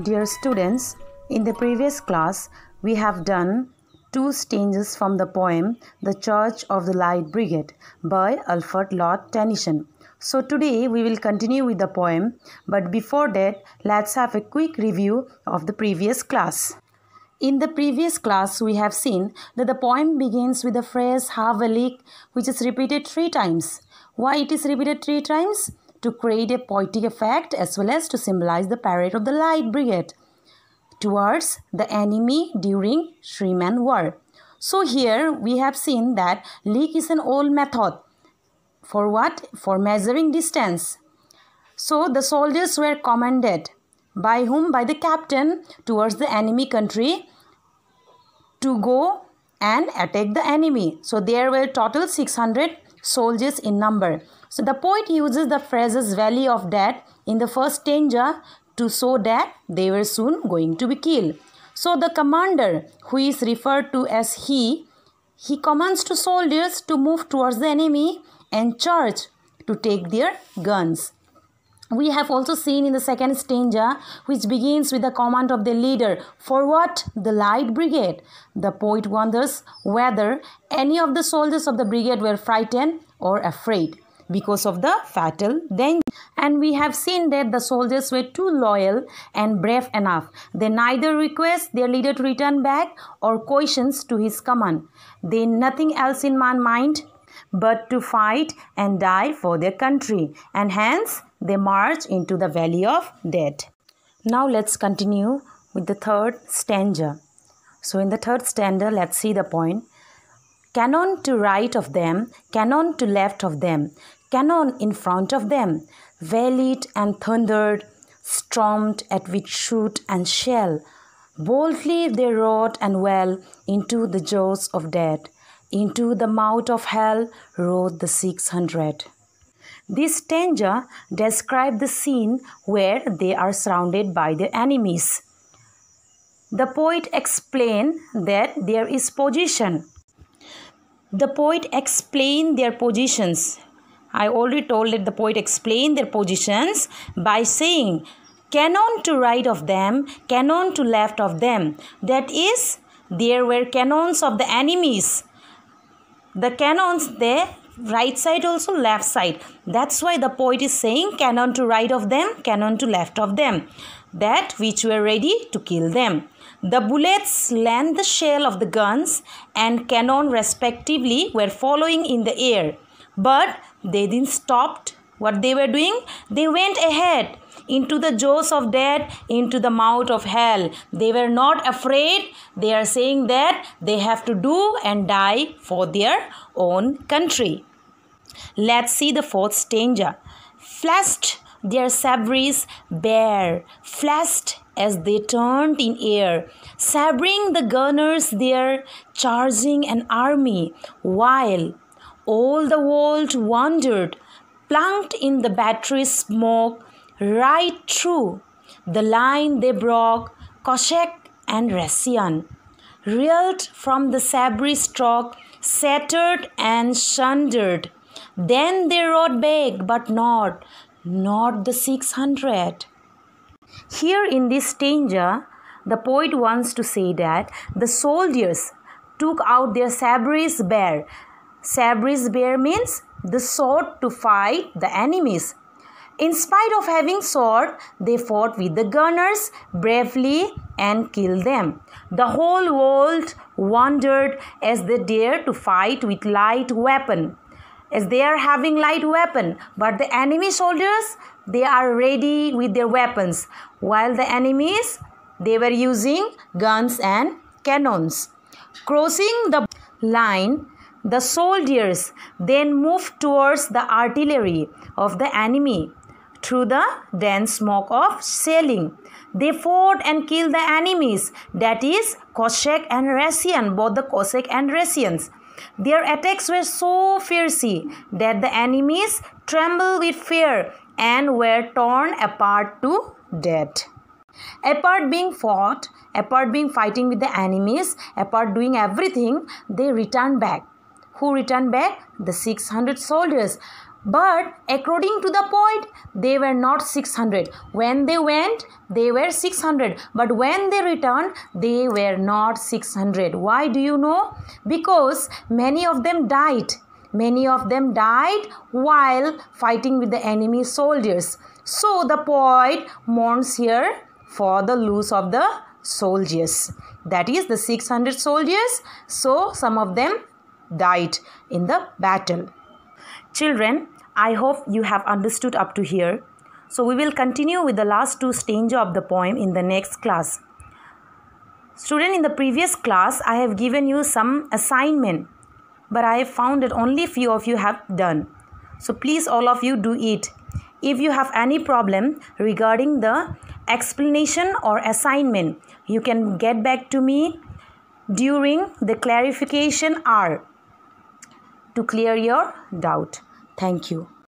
Dear students, in the previous class, we have done two stanzas from the poem The Church of the Light Brigade by Alfred Lord Tennyson. So today we will continue with the poem, but before that, let's have a quick review of the previous class. In the previous class, we have seen that the poem begins with the phrase have a leak, which is repeated three times. Why it is repeated three times? to create a poetic effect as well as to symbolize the parade of the Light Brigade towards the enemy during Shriman War. So here we have seen that leak is an old method. For what? For measuring distance. So the soldiers were commanded by whom? By the captain towards the enemy country to go and attack the enemy. So there were total 600 soldiers in number. So the poet uses the phrases valley of death in the first stanza to show that they were soon going to be killed. So the commander, who is referred to as he, he commands to soldiers to move towards the enemy and charge to take their guns. We have also seen in the second stanza, which begins with the command of the leader, forward the light brigade. The poet wonders whether any of the soldiers of the brigade were frightened or afraid because of the fatal danger. And we have seen that the soldiers were too loyal and brave enough. They neither request their leader to return back or questions to his command. They nothing else in my mind but to fight and die for their country. And hence they march into the valley of death. Now let's continue with the third stanza. So in the third stanza, let's see the point. Cannon to right of them, cannon to left of them, cannon in front of them, welled and thundered, stormed at with shoot and shell. Boldly they roared and well into the jaws of death. Into the mouth of hell rode the 600. This stanza describes the scene where they are surrounded by their enemies. The poet explains that there is position. The poet explains their positions I already told that the poet explained their positions by saying cannon to right of them, cannon to left of them. That is, there were cannons of the enemies. The cannons there, right side also left side. That's why the poet is saying cannon to right of them, cannon to left of them. That which were ready to kill them. The bullets land the shell of the guns and cannon respectively were following in the air. But they didn't stop what they were doing. They went ahead into the jaws of death, into the mouth of hell. They were not afraid. They are saying that they have to do and die for their own country. Let's see the fourth stanza. Flashed their sabres bare, flashed as they turned in air, sabring the gunners there, charging an army, while all the world wondered, plunked in the battery smoke right through the line they broke, Koshek and Rassian, reeled from the sabre stroke, shattered and shundered. Then they rode back, but not, not the 600. Here in this danger, the poet wants to say that the soldiers took out their sabres bare Sabri's spear means the sword to fight the enemies. In spite of having sword, they fought with the gunners bravely and killed them. The whole world wondered as they dared to fight with light weapon. As they are having light weapon, but the enemy soldiers, they are ready with their weapons. While the enemies, they were using guns and cannons. Crossing the line the soldiers then moved towards the artillery of the enemy through the dense smoke of shelling. They fought and killed the enemies, that is, Cossack and Russian, both the Cossack and Russians. Their attacks were so fierce that the enemies trembled with fear and were torn apart to death. Apart being fought, apart being fighting with the enemies, apart doing everything, they returned back who returned back the 600 soldiers. But according to the poet, they were not 600. When they went, they were 600. But when they returned, they were not 600. Why do you know? Because many of them died. Many of them died while fighting with the enemy soldiers. So the poet mourns here for the loss of the soldiers. That is the 600 soldiers. So some of them died in the battle. Children, I hope you have understood up to here. So we will continue with the last two stanza of the poem in the next class. Student, in the previous class, I have given you some assignment, but I have found that only few of you have done. So please all of you do it. If you have any problem regarding the explanation or assignment, you can get back to me during the clarification hour to clear your doubt. Thank you.